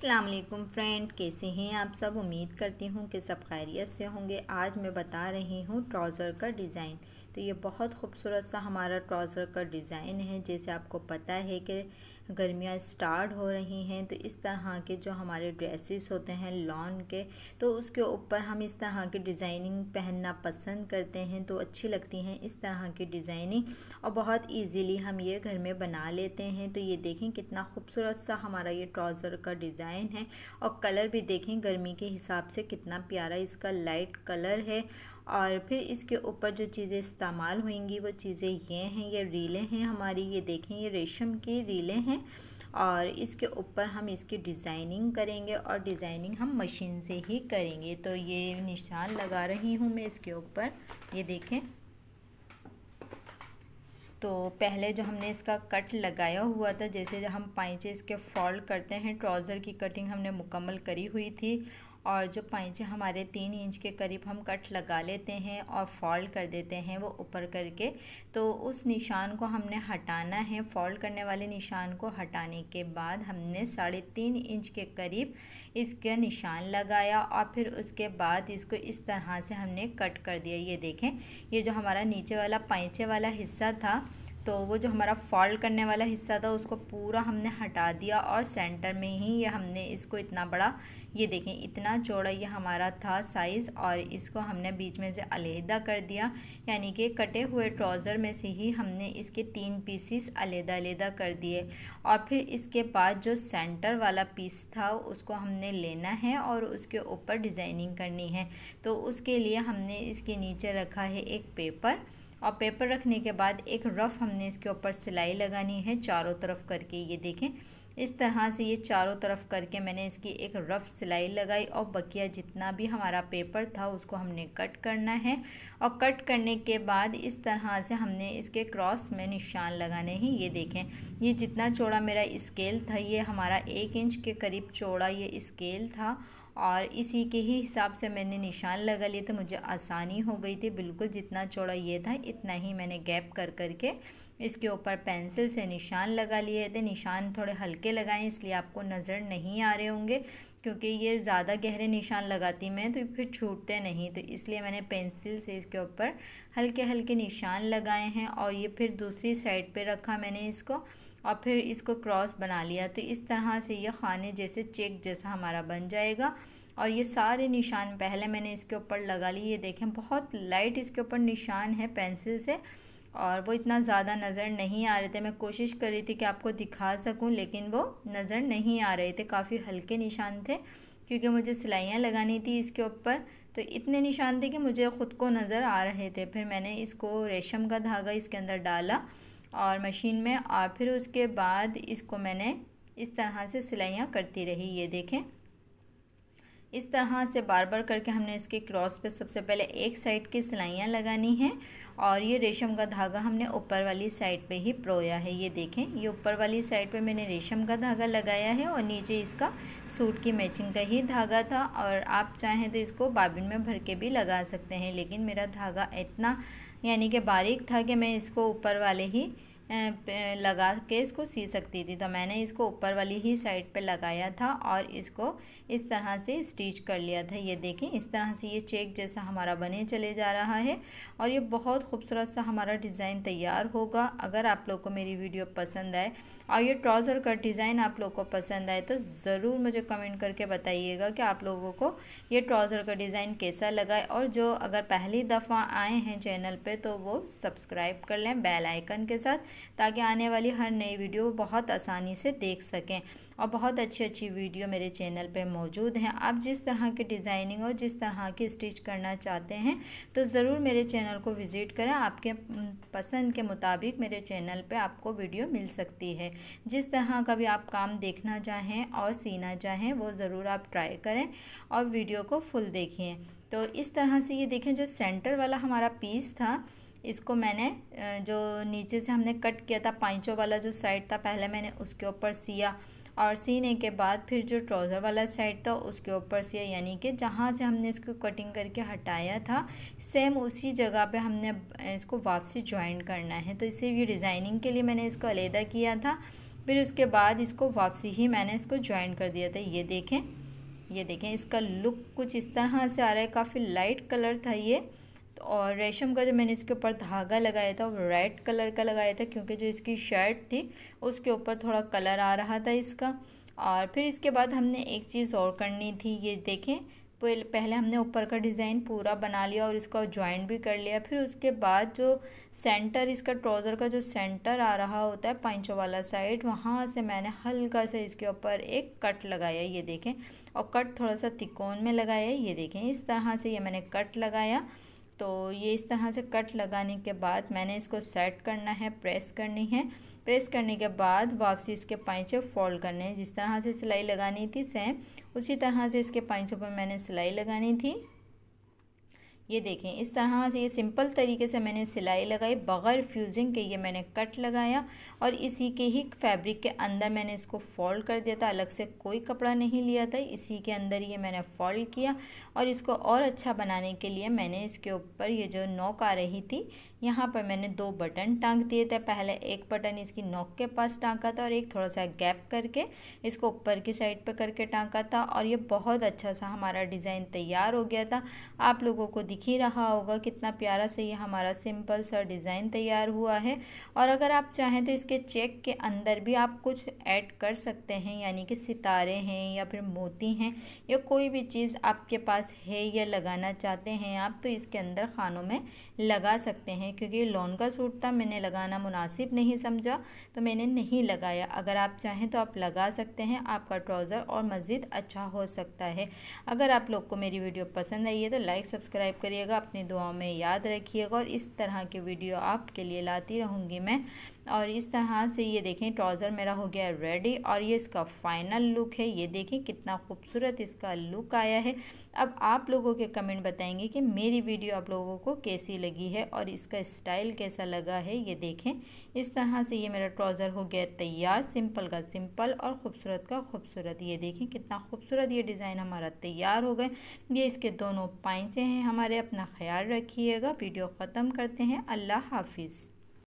अस्सलाम वालेकुम फ्रेंड कैसे हैं आप सब उम्मीद करती हूँ कि सब खैरियत से होंगे आज मैं बता रही हूँ ट्राउज़र का डिज़ाइन तो ये बहुत खूबसूरत सा हमारा ट्राउज़र का डिज़ाइन है जैसे आपको पता है कि गर्मियाँ स्टार्ट हो रही हैं तो इस तरह के जो हमारे ड्रेसेस होते हैं लॉन के तो उसके ऊपर हम इस तरह की डिज़ाइनिंग पहनना पसंद करते हैं तो अच्छी लगती हैं इस तरह की डिज़ाइनिंग और बहुत इजीली हम ये घर में बना लेते हैं तो ये देखें कितना खूबसूरत सा हमारा ये ट्राउज़र का डिज़ाइन है और कलर भी देखें गर्मी के हिसाब से कितना प्यारा इसका लाइट कलर है और फिर इसके ऊपर जो चीज़ें इस्तेमाल होंगी वो चीज़ें ये हैं ये रीलें हैं हमारी ये देखें ये रेशम की रीलें हैं और इसके ऊपर हम इसकी डिज़ाइनिंग करेंगे और डिज़ाइनिंग हम मशीन से ही करेंगे तो ये निशान लगा रही हूँ मैं इसके ऊपर ये देखें तो पहले जो हमने इसका कट लगाया हुआ था जैसे जो हम पाइचे इसके फॉल्ड करते हैं ट्राउज़र की कटिंग हमने मुकम्मल करी हुई थी और जो पैंचे हमारे तीन इंच के करीब हम कट लगा लेते हैं और फॉल्ड कर देते हैं वो ऊपर करके तो उस निशान को हमने हटाना है फॉल्ड करने वाले निशान को हटाने के बाद हमने साढ़े तीन इंच के करीब इसका निशान लगाया और फिर उसके बाद इसको इस तरह से हमने कट कर दिया ये देखें ये जो हमारा नीचे वाला पैंचे वाला हिस्सा था तो वो जो हमारा फॉल्ड करने वाला हिस्सा था उसको पूरा हमने हटा दिया और सेंटर में ही ये हमने इसको इतना बड़ा ये देखें इतना चौड़ा ये हमारा था साइज़ और इसको हमने बीच में से अलहदा कर दिया यानी कि कटे हुए ट्राउज़र में से ही हमने इसके तीन पीसीस अलहदा अलहदा कर दिए और फिर इसके बाद जो सेंटर वाला पीस था उसको हमने लेना है और उसके ऊपर डिज़ाइनिंग करनी है तो उसके लिए हमने इसके नीचे रखा है एक पेपर और पेपर रखने के बाद एक रफ़ हमने इसके ऊपर सिलाई लगानी है चारों तरफ करके ये देखें इस तरह से ये चारों तरफ करके मैंने इसकी एक रफ़ सिलाई लगाई और बकिया जितना भी हमारा पेपर था उसको हमने कट करना है और कट करने के बाद इस तरह से हमने इसके क्रॉस में निशान लगाने हैं ये देखें ये जितना चौड़ा मेरा स्केल था ये हमारा एक इंच के करीब चौड़ा ये स्केल था और इसी के ही हिसाब से मैंने निशान लगा लिए थे मुझे आसानी हो गई थी बिल्कुल जितना चौड़ा ये था इतना ही मैंने गैप कर कर के इसके ऊपर पेंसिल से निशान लगा लिए थे निशान थोड़े हल्के लगाएं इसलिए आपको नज़र नहीं आ रहे होंगे क्योंकि ये ज़्यादा गहरे निशान लगाती मैं तो फिर छूटते नहीं तो इसलिए मैंने पेंसिल से इसके ऊपर हल्के हल्के निशान लगाए हैं और ये फिर दूसरी साइड पे रखा मैंने इसको और फिर इसको क्रॉस बना लिया तो इस तरह से ये खाने जैसे चेक जैसा हमारा बन जाएगा और ये सारे निशान पहले मैंने इसके ऊपर लगा लिए ये देखें बहुत लाइट इसके ऊपर निशान है पेंसिल से और वो इतना ज़्यादा नज़र नहीं आ रहे थे मैं कोशिश कर रही थी कि आपको दिखा सकूं लेकिन वो नज़र नहीं आ रहे थे काफ़ी हल्के निशान थे क्योंकि मुझे सिलाइयाँ लगानी थी इसके ऊपर तो इतने निशान थे कि मुझे ख़ुद को नज़र आ रहे थे फिर मैंने इसको रेशम का धागा इसके अंदर डाला और मशीन में और फिर उसके बाद इसको मैंने इस तरह से सिलाइयाँ करती रही ये देखें इस तरह से बार बार करके हमने इसके क्रॉस पे सबसे पहले एक साइड की सिलाइयाँ लगानी हैं और ये रेशम का धागा हमने ऊपर वाली साइड पे ही प्रोया है ये देखें ये ऊपर वाली साइड पे मैंने रेशम का धागा लगाया है और नीचे इसका सूट की मैचिंग का ही धागा था और आप चाहें तो इसको बाबिन में भर के भी लगा सकते हैं लेकिन मेरा धागा इतना यानी कि बारीक था कि मैं इसको ऊपर वाले ही लगा के इसको सी सकती थी तो मैंने इसको ऊपर वाली ही साइड पे लगाया था और इसको इस तरह से स्टिच कर लिया था ये देखें इस तरह से ये चेक जैसा हमारा बने चले जा रहा है और ये बहुत खूबसूरत सा हमारा डिज़ाइन तैयार होगा अगर आप लोग को मेरी वीडियो पसंद आए और ये ट्राउज़र का डिज़ाइन आप लोग को पसंद आए तो ज़रूर मुझे कमेंट करके बताइएगा कि आप लोगों को ये ट्राउज़र का डिज़ाइन कैसा लगाए और जो अगर पहली दफ़ा आए हैं चैनल पर तो वो सब्सक्राइब कर लें बेल आइकन के साथ ताकि आने वाली हर नई वीडियो बहुत आसानी से देख सकें और बहुत अच्छी अच्छी वीडियो मेरे चैनल पर मौजूद हैं आप जिस तरह की डिज़ाइनिंग और जिस तरह की स्टिच करना चाहते हैं तो ज़रूर मेरे चैनल को विज़िट करें आपके पसंद के मुताबिक मेरे चैनल पर आपको वीडियो मिल सकती है जिस तरह का भी आप काम देखना चाहें और सीना चाहें वो ज़रूर आप ट्राई करें और वीडियो को फुल देखें तो इस तरह से ये देखें जो सेंटर वाला हमारा पीस था इसको मैंने जो नीचे से हमने कट किया था पाइचों वाला जो साइड था पहले मैंने उसके ऊपर सिया और सीने के बाद फिर जो ट्राउज़र वाला साइड था उसके ऊपर सिया यानी कि जहाँ से हमने इसको कटिंग करके हटाया था सेम उसी जगह पे हमने इसको वापसी ज्वाइन करना है तो इसे ये डिज़ाइनिंग के लिए मैंने इसको अलहदा किया था फिर उसके बाद इसको वापसी ही मैंने इसको ज्वाइन कर दिया था ये देखें ये देखें इसका लुक कुछ इस तरह से आ रहा है काफ़ी लाइट कलर था ये और रेशम का जो मैंने इसके ऊपर धागा लगाया था वो रेड कलर का लगाया था क्योंकि जो इसकी शर्ट थी उसके ऊपर थोड़ा कलर आ रहा था इसका और फिर इसके बाद हमने एक चीज़ और करनी थी ये देखें पहले हमने ऊपर का डिज़ाइन पूरा बना लिया और इसको ज्वाइंट भी कर लिया फिर उसके बाद जो सेंटर इसका ट्राउज़र का जो सेंटर आ रहा होता है पंचों वाला साइड वहाँ से मैंने हल्का सा इसके ऊपर एक कट लगाया ये देखें और कट थोड़ा सा तिकोन में लगाया ये देखें इस तरह से ये मैंने कट लगाया तो ये इस तरह से कट लगाने के बाद मैंने इसको सेट करना है प्रेस करनी है प्रेस करने के बाद वापसी इसके पाइचे फोल्ड करने हैं जिस तरह से सिलाई लगानी थी सेम उसी तरह से इसके पाइचों पर मैंने सिलाई लगानी थी ये देखें इस तरह से ये सिंपल तरीके से मैंने सिलाई लगाई बग़ैर फ्यूजिंग के ये मैंने कट लगाया और इसी के ही फैब्रिक के अंदर मैंने इसको फोल्ड कर दिया था अलग से कोई कपड़ा नहीं लिया था इसी के अंदर ये मैंने फोल्ड किया और इसको और अच्छा बनाने के लिए मैंने इसके ऊपर ये जो नोक आ रही थी यहाँ पर मैंने दो बटन टांग दिए थे पहले एक बटन इसकी नोक के पास टाँगा था और एक थोड़ा सा गैप करके इसको ऊपर की साइड पर करके टाँगा था और ये बहुत अच्छा सा हमारा डिज़ाइन तैयार हो गया था आप लोगों को दिख देख ही रहा होगा कितना प्यारा से ये हमारा सिंपल सा डिज़ाइन तैयार हुआ है और अगर आप चाहें तो इसके चेक के अंदर भी आप कुछ ऐड कर सकते हैं यानी कि सितारे हैं या फिर मोती हैं या कोई भी चीज़ आपके पास है या लगाना चाहते हैं आप तो इसके अंदर खानों में लगा सकते हैं क्योंकि लोन का सूट था मैंने लगाना मुनासिब नहीं समझा तो मैंने नहीं लगाया अगर आप चाहें तो आप लगा सकते हैं आपका ट्राउज़र और मज़ीद अच्छा हो सकता है अगर आप लोग को मेरी वीडियो पसंद आई है तो लाइक सब्सक्राइब करें करिएगा अपनी दुआओं में याद रखिएगा और इस तरह के वीडियो आपके लिए लाती रहूँगी मैं और इस तरह से ये देखें ट्राउज़र मेरा हो गया रेडी और ये इसका फाइनल लुक है ये देखें कितना खूबसूरत इसका लुक आया है अब आप लोगों के कमेंट बताएंगे कि मेरी वीडियो आप लोगों को कैसी लगी है और इसका स्टाइल कैसा लगा है ये देखें इस तरह से ये मेरा ट्राउज़र हो गया तैयार सिंपल का सिंपल और ख़ूबसूरत का खूबसूरत ये देखें कितना खूबसूरत ये डिज़ाइन हमारा तैयार हो गए ये इसके दोनों पाइंचे हैं हमारे अपना ख्याल रखिएगा वीडियो ख़त्म करते हैं अल्लाह हाफिज़